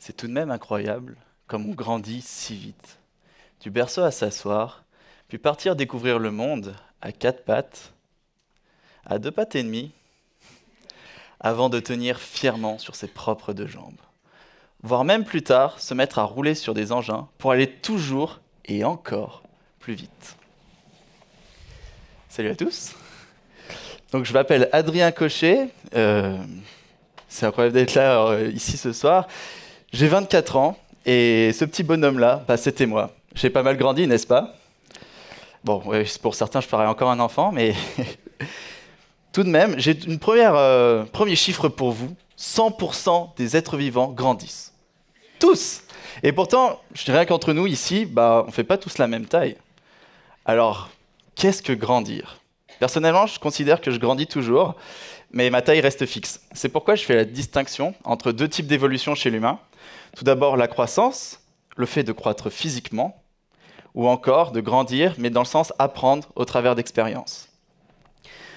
C'est tout de même incroyable comme on grandit si vite. Du berceau à s'asseoir, puis partir découvrir le monde à quatre pattes, à deux pattes et demie, avant de tenir fièrement sur ses propres deux jambes. Voire même plus tard, se mettre à rouler sur des engins pour aller toujours et encore plus vite. Salut à tous. Donc je m'appelle Adrien Cochet. Euh, c'est incroyable d'être là euh, ici ce soir. J'ai 24 ans et ce petit bonhomme-là, bah, c'était moi. J'ai pas mal grandi, n'est-ce pas Bon, pour certains, je parais encore un enfant, mais tout de même, j'ai une euh, premier chiffre pour vous. 100% des êtres vivants grandissent. Tous Et pourtant, je dirais qu'entre nous, ici, bah, on ne fait pas tous la même taille. Alors, qu'est-ce que grandir Personnellement, je considère que je grandis toujours, mais ma taille reste fixe. C'est pourquoi je fais la distinction entre deux types d'évolution chez l'humain. Tout d'abord la croissance, le fait de croître physiquement, ou encore de grandir, mais dans le sens apprendre au travers d'expériences.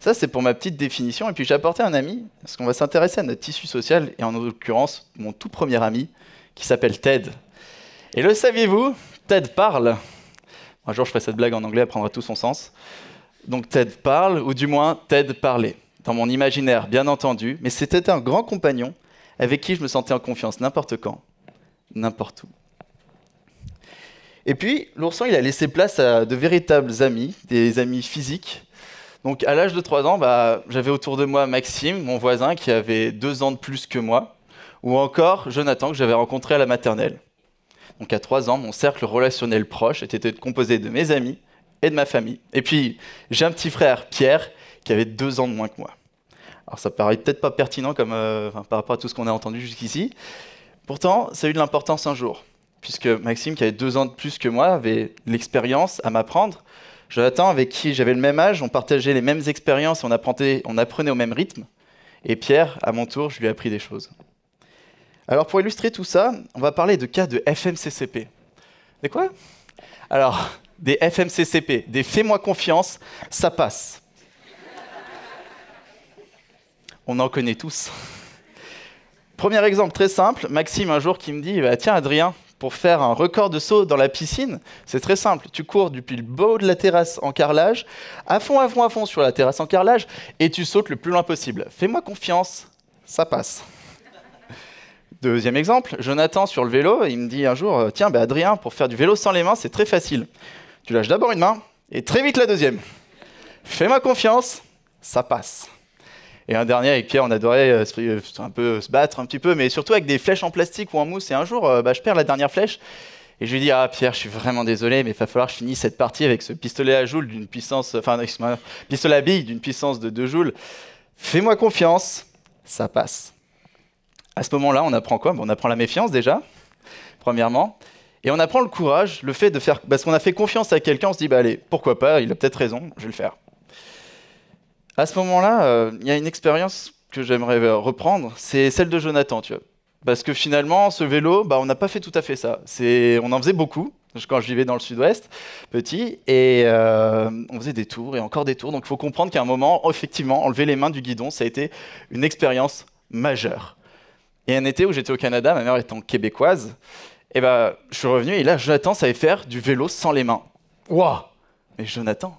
Ça, c'est pour ma petite définition. Et puis j'ai apporté un ami, parce qu'on va s'intéresser à notre tissu social, et en l'occurrence, mon tout premier ami, qui s'appelle Ted. Et le saviez-vous Ted parle. Un jour, je ferai cette blague en anglais, elle prendra tout son sens. Donc Ted parle, ou du moins Ted parlait, dans mon imaginaire, bien entendu, mais c'était un grand compagnon avec qui je me sentais en confiance n'importe quand n'importe où. Et puis, l'ourson, il a laissé place à de véritables amis, des amis physiques. Donc, à l'âge de 3 ans, bah, j'avais autour de moi Maxime, mon voisin, qui avait 2 ans de plus que moi, ou encore Jonathan, que j'avais rencontré à la maternelle. Donc, à 3 ans, mon cercle relationnel proche était composé de mes amis et de ma famille. Et puis, j'ai un petit frère, Pierre, qui avait 2 ans de moins que moi. Alors, ça paraît peut-être pas pertinent comme, euh, par rapport à tout ce qu'on a entendu jusqu'ici, Pourtant, ça a eu de l'importance un jour, puisque Maxime, qui avait deux ans de plus que moi, avait l'expérience à m'apprendre. Jonathan, avec qui j'avais le même âge, on partageait les mêmes expériences, on apprenait, on apprenait au même rythme. Et Pierre, à mon tour, je lui ai appris des choses. Alors pour illustrer tout ça, on va parler de cas de FMCCP. Des quoi Alors, des FMCCP, des fais-moi confiance, ça passe. On en connaît tous. Premier exemple très simple, Maxime un jour qui me dit bah, Tiens, Adrien, pour faire un record de saut dans la piscine, c'est très simple. Tu cours depuis le bas de la terrasse en carrelage, à fond, à fond, à fond sur la terrasse en carrelage, et tu sautes le plus loin possible. Fais-moi confiance, ça passe. Deuxième exemple, Jonathan sur le vélo, il me dit un jour euh, Tiens, bah, Adrien, pour faire du vélo sans les mains, c'est très facile. Tu lâches d'abord une main, et très vite la deuxième. Fais-moi confiance, ça passe. Et un dernier avec Pierre, on adorait euh, euh, un peu euh, se battre un petit peu, mais surtout avec des flèches en plastique ou en mousse. Et un jour, bah, je perds la dernière flèche. Et je lui dis ah Pierre, je suis vraiment désolé, mais il va falloir que je finisse cette partie avec ce pistolet à joule d'une puissance, enfin pistolet à bille d'une puissance de 2 joules. Fais-moi confiance, ça passe. À ce moment-là, on apprend quoi On apprend la méfiance déjà, premièrement, et on apprend le courage, le fait de faire, parce qu'on a fait confiance à quelqu'un, on se dit bah allez, pourquoi pas, il a peut-être raison, je vais le faire. À ce moment-là, euh, il y a une expérience que j'aimerais euh, reprendre, c'est celle de Jonathan, tu vois. Parce que finalement, ce vélo, bah, on n'a pas fait tout à fait ça. on en faisait beaucoup quand je vivais dans le sud-ouest, petit, et euh, on faisait des tours et encore des tours. Donc il faut comprendre qu'à un moment, effectivement, enlever les mains du guidon, ça a été une expérience majeure. Et un été où j'étais au Canada, ma mère étant québécoise, et eh bah, je suis revenu et là, Jonathan savait faire du vélo sans les mains. Waouh Mais Jonathan,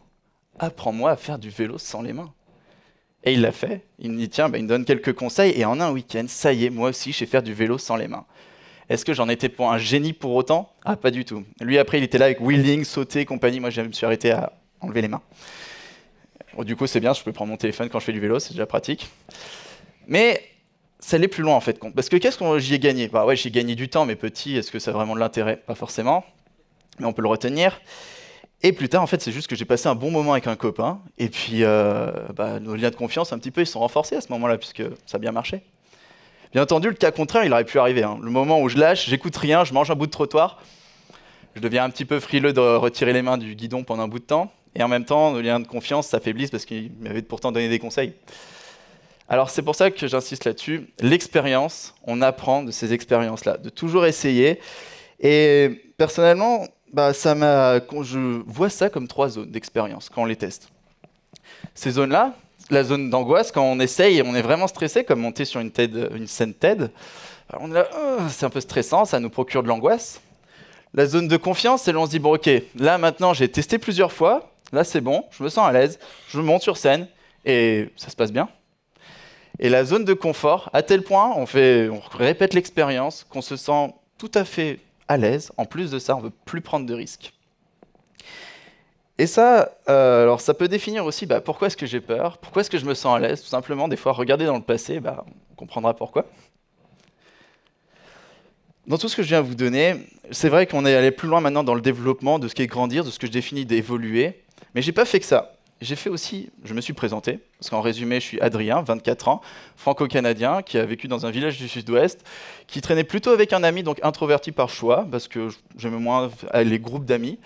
apprends-moi à faire du vélo sans les mains. Et il l'a fait. Il me dit tiens, bah, il me donne quelques conseils. Et en un week-end, ça y est, moi aussi, je sais faire du vélo sans les mains. Est-ce que j'en étais pour un génie pour autant Ah, pas du tout. Lui, après, il était là avec wheeling, sauter, compagnie. Moi, je me suis arrêté à enlever les mains. du coup, c'est bien, je peux prendre mon téléphone quand je fais du vélo, c'est déjà pratique. Mais ça allait plus loin en fait. Parce que qu'est-ce que j'y ai gagné Bah ouais, j'ai gagné du temps, mais petit, est-ce que ça a vraiment de l'intérêt Pas forcément, mais on peut le retenir. Et plus tard, en fait, c'est juste que j'ai passé un bon moment avec un copain. Et puis, euh, bah, nos liens de confiance, un petit peu, ils sont renforcés à ce moment-là, puisque ça a bien marché. Bien entendu, le cas contraire, il aurait pu arriver. Hein. Le moment où je lâche, j'écoute rien, je mange un bout de trottoir, je deviens un petit peu frileux de retirer les mains du guidon pendant un bout de temps. Et en même temps, nos liens de confiance s'affaiblissent parce qu'il m'avait pourtant donné des conseils. Alors c'est pour ça que j'insiste là-dessus. L'expérience, on apprend de ces expériences-là, de toujours essayer. Et personnellement, bah, ça m'a, je vois ça comme trois zones d'expérience quand on les teste. Ces zones-là, la zone d'angoisse, quand on essaye et on est vraiment stressé, comme monter sur une, une scène TED, on est oh, c'est un peu stressant, ça nous procure de l'angoisse. La zone de confiance, c'est l'on se dit, bon ok, là maintenant j'ai testé plusieurs fois, là c'est bon, je me sens à l'aise, je monte sur scène et ça se passe bien. Et la zone de confort, à tel point, on, fait, on répète l'expérience qu'on se sent tout à fait à l'aise. En plus de ça, on veut plus prendre de risques. Et ça, euh, alors ça peut définir aussi bah, pourquoi est-ce que j'ai peur, pourquoi est-ce que je me sens à l'aise. Tout simplement, des fois, regarder dans le passé, bah, on comprendra pourquoi. Dans tout ce que je viens de vous donner, c'est vrai qu'on est allé plus loin maintenant dans le développement de ce qui est grandir, de ce que je définis d'évoluer, mais j'ai pas fait que ça j'ai fait aussi, je me suis présenté, parce qu'en résumé, je suis Adrien, 24 ans, franco-canadien, qui a vécu dans un village du sud-ouest, qui traînait plutôt avec un ami, donc introverti par choix, parce que j'aimais moins les groupes d'amis,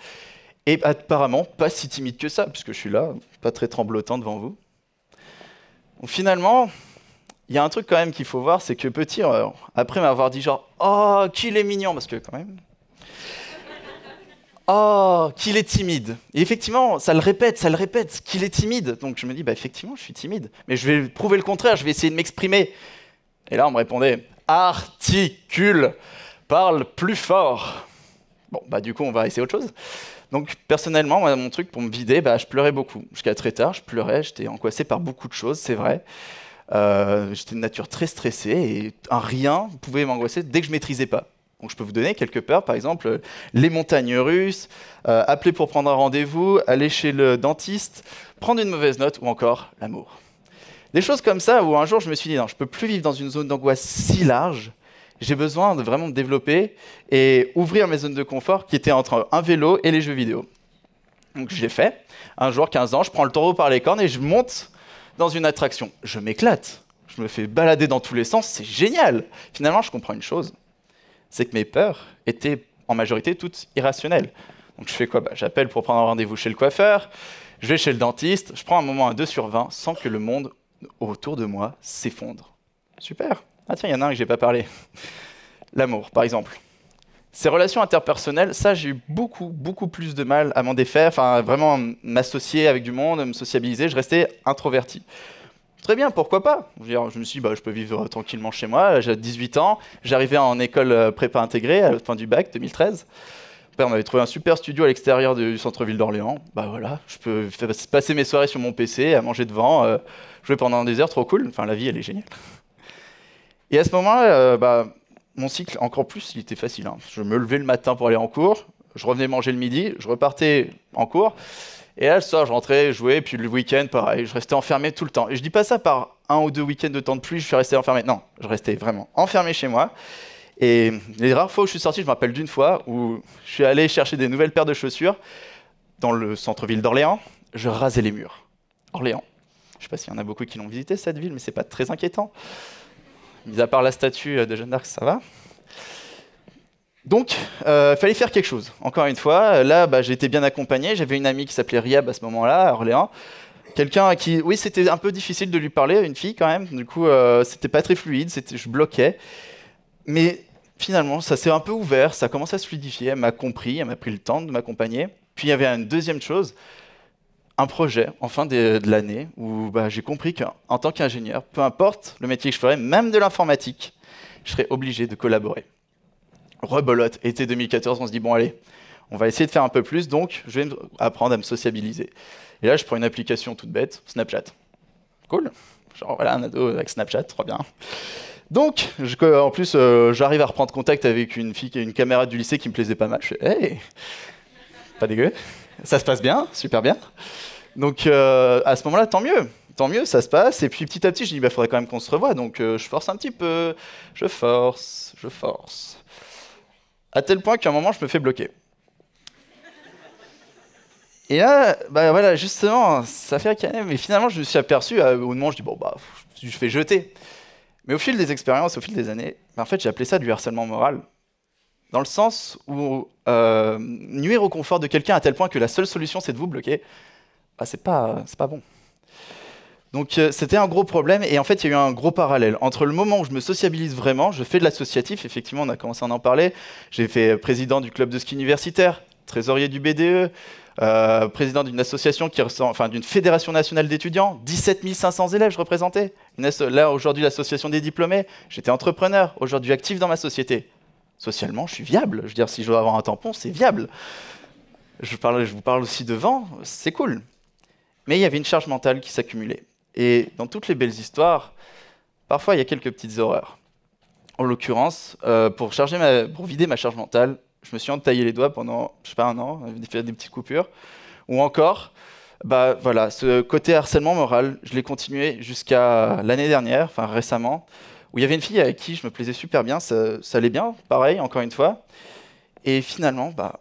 et apparemment pas si timide que ça, puisque je suis là, pas très tremblotant devant vous. finalement, il y a un truc quand même qu'il faut voir, c'est que petit, euh, après m'avoir dit genre, oh, qu'il est mignon, parce que quand même, Oh, qu'il est timide. Et effectivement, ça le répète, ça le répète, qu'il est timide. Donc je me dis, bah effectivement, je suis timide. Mais je vais prouver le contraire, je vais essayer de m'exprimer. Et là, on me répondait, articule, parle plus fort. Bon, bah du coup, on va essayer autre chose. Donc personnellement, mon truc pour me vider, bah, je pleurais beaucoup. Jusqu'à très tard, je pleurais, j'étais angoissé par beaucoup de choses, c'est vrai. Euh, j'étais de nature très stressée et un rien pouvait m'angoisser dès que je maîtrisais pas. Donc je peux vous donner quelques peurs, par exemple, les montagnes russes, euh, appeler pour prendre un rendez-vous, aller chez le dentiste, prendre une mauvaise note ou encore l'amour. Des choses comme ça où un jour je me suis dit, non, je ne peux plus vivre dans une zone d'angoisse si large, j'ai besoin de vraiment me développer et ouvrir mes zones de confort qui étaient entre un vélo et les jeux vidéo. Donc je l'ai fait. Un jour, 15 ans, je prends le taureau par les cornes et je monte dans une attraction. Je m'éclate. Je me fais balader dans tous les sens. C'est génial. Finalement, je comprends une chose c'est que mes peurs étaient en majorité toutes irrationnelles. Donc je fais quoi bah, J'appelle pour prendre un rendez-vous chez le coiffeur, je vais chez le dentiste, je prends un moment à 2 sur 20 sans que le monde autour de moi s'effondre. Super. Ah tiens, il y en a un que j'ai pas parlé. L'amour, par exemple. Ces relations interpersonnelles, ça, j'ai eu beaucoup, beaucoup plus de mal à m'en défaire, enfin, vraiment m'associer avec du monde, me sociabiliser. Je restais introverti. Très bien, pourquoi pas je, me suis dit, bah, je peux vivre euh, tranquillement chez moi. J'ai 18 ans, j'arrivais en école euh, prépa intégrée à la fin du bac 2013. Mon on avait trouvé un super studio à l'extérieur du centre-ville d'Orléans. Bah voilà, je peux passer mes soirées sur mon PC, à manger devant, euh, jouer pendant des heures, trop cool. Enfin, la vie, elle est géniale. Et à ce moment-là, bah, mon cycle, encore plus, il était facile. Hein. Je me levais le matin pour aller en cours, je revenais manger le midi, je repartais en cours. Et là, le soir, je rentrais, jouais, puis le week-end, pareil, je restais enfermé tout le temps. Et je dis pas ça par un ou deux week-ends de temps de pluie, je suis resté enfermé. Non, je restais vraiment enfermé chez moi. Et les rares fois où je suis sorti, je me rappelle d'une fois où je suis allé chercher des nouvelles paires de chaussures dans le centre-ville d'Orléans. Je rasais les murs. Orléans. Je sais pas s'il y en a beaucoup qui l'ont visité cette ville, mais c'est pas très inquiétant. Mis à part la statue de Jeanne d'Arc, ça va. Donc, il euh, fallait faire quelque chose. Encore une fois, euh, là, bah, j'ai bien accompagné. J'avais une amie qui s'appelait Riab à ce moment-là, à Orléans. Quelqu'un à qui, oui, c'était un peu difficile de lui parler, une fille quand même. Du coup, euh, c'était pas très fluide, je bloquais. Mais finalement, ça s'est un peu ouvert, ça a commencé à se fluidifier. Elle m'a compris, elle m'a pris le temps de m'accompagner. Puis il y avait une deuxième chose, un projet en fin de, l'année où bah, j'ai compris qu'en tant qu'ingénieur, peu importe le métier que je ferais, même de l'informatique, je serais obligé de collaborer rebelote, été 2014, on se dit, bon allez, on va essayer de faire un peu plus, donc je vais apprendre à me sociabiliser. Et là, je prends une application toute bête, Snapchat. Cool. Genre, voilà, un ado avec Snapchat, trop bien. Donc, je, en plus, euh, j'arrive à reprendre contact avec une fille qui a une caméra du lycée qui me plaisait pas mal. Je fais, hey, pas dégueu. Ça se passe bien, super bien. Donc, euh, à ce moment-là, tant mieux. Tant mieux, ça se passe. Et puis, petit à petit, je dis, il bah, faudrait quand même qu'on se revoie. Donc, euh, je force un petit peu. Je force, je force à tel point qu'à un moment, je me fais bloquer. Et là, bah voilà, justement, ça fait un même. mais finalement, je me suis aperçu, euh, au moment, je dis, bon, bah, je fais jeter. Mais au fil des expériences, au fil des années, bah, en fait, j'ai appelé ça du harcèlement moral. Dans le sens où euh, nuire au confort de quelqu'un à tel point que la seule solution, c'est de vous bloquer, bah, c'est pas, pas bon. Donc euh, c'était un gros problème et en fait il y a eu un gros parallèle entre le moment où je me sociabilise vraiment, je fais de l'associatif, effectivement on a commencé à en parler, j'ai fait président du club de ski universitaire, trésorier du BDE, euh, président d'une association qui enfin d'une fédération nationale d'étudiants, 17 500 élèves je représentais, là aujourd'hui l'association des diplômés, j'étais entrepreneur, aujourd'hui actif dans ma société. Socialement je suis viable, je veux dire si je dois avoir un tampon c'est viable. Je, je vous parle aussi devant, c'est cool. Mais il y avait une charge mentale qui s'accumulait. Et dans toutes les belles histoires, parfois il y a quelques petites horreurs. En l'occurrence, euh, pour, charger ma, vider ma charge mentale, je me suis entaillé les doigts pendant, je sais pas, un an, j'ai fait des petites coupures. Ou encore, bah voilà, ce côté harcèlement moral, je l'ai continué jusqu'à l'année dernière, enfin récemment, où il y avait une fille avec qui je me plaisais super bien, ça, allait bien, pareil, encore une fois. Et finalement, bah,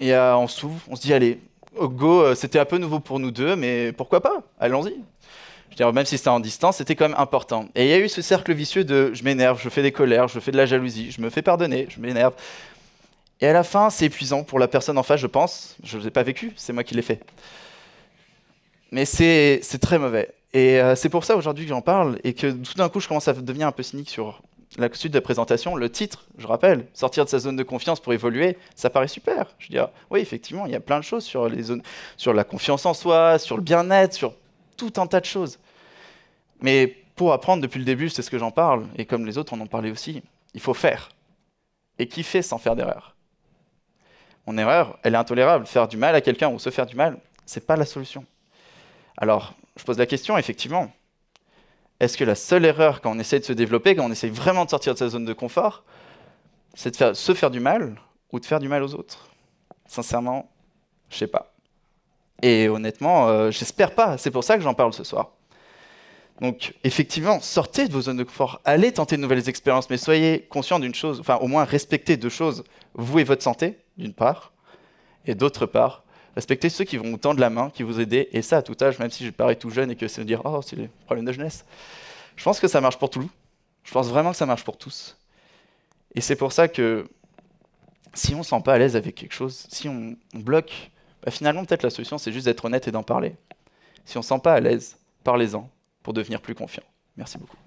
on s'ouvre, on se dit, allez, go, euh, c'était un peu nouveau pour nous deux, mais pourquoi pas Allons-y, je même si c'était en distance, c'était quand même important. Et il y a eu ce cercle vicieux de je m'énerve, je fais des colères, je fais de la jalousie, je me fais pardonner, je m'énerve. Et à la fin, c'est épuisant pour la personne en face, je pense. Je ne l'ai pas vécu, c'est moi qui l'ai fait. Mais c'est très mauvais. Et euh, c'est pour ça aujourd'hui que j'en parle et que tout d'un coup, je commence à devenir un peu cynique sur la suite de la présentation. Le titre, je rappelle, sortir de sa zone de confiance pour évoluer, ça paraît super. Je veux dire, oui, effectivement, il y a plein de choses sur, les zones, sur la confiance en soi, sur le bien-être, sur tout un tas de choses. Mais pour apprendre depuis le début, c'est ce que j'en parle, et comme les autres en ont parlé aussi, il faut faire. Et qui fait sans faire d'erreur Mon erreur, elle est intolérable. Faire du mal à quelqu'un ou se faire du mal, c'est pas la solution. Alors, je pose la question, effectivement, est-ce que la seule erreur quand on essaie de se développer, quand on essaie vraiment de sortir de sa zone de confort, c'est de se faire du mal ou de faire du mal aux autres Sincèrement, je sais pas. Et honnêtement, euh, j'espère pas. C'est pour ça que j'en parle ce soir. Donc, effectivement, sortez de vos zones de confort, allez tenter de nouvelles expériences, mais soyez conscient d'une chose, enfin, au moins respectez deux choses vous et votre santé, d'une part, et d'autre part, respectez ceux qui vont vous tendre la main, qui vous aider, et ça à tout âge, même si je parais tout jeune et que c'est me dire oh, c'est les problèmes de jeunesse. Je pense que ça marche pour tout. le Je pense vraiment que ça marche pour tous. Et c'est pour ça que si on ne se sent pas à l'aise avec quelque chose, si on, on bloque, bah, finalement, peut-être la solution, c'est juste d'être honnête et d'en parler. Si on ne se sent pas à l'aise, parlez-en pour devenir plus confiant. Merci beaucoup.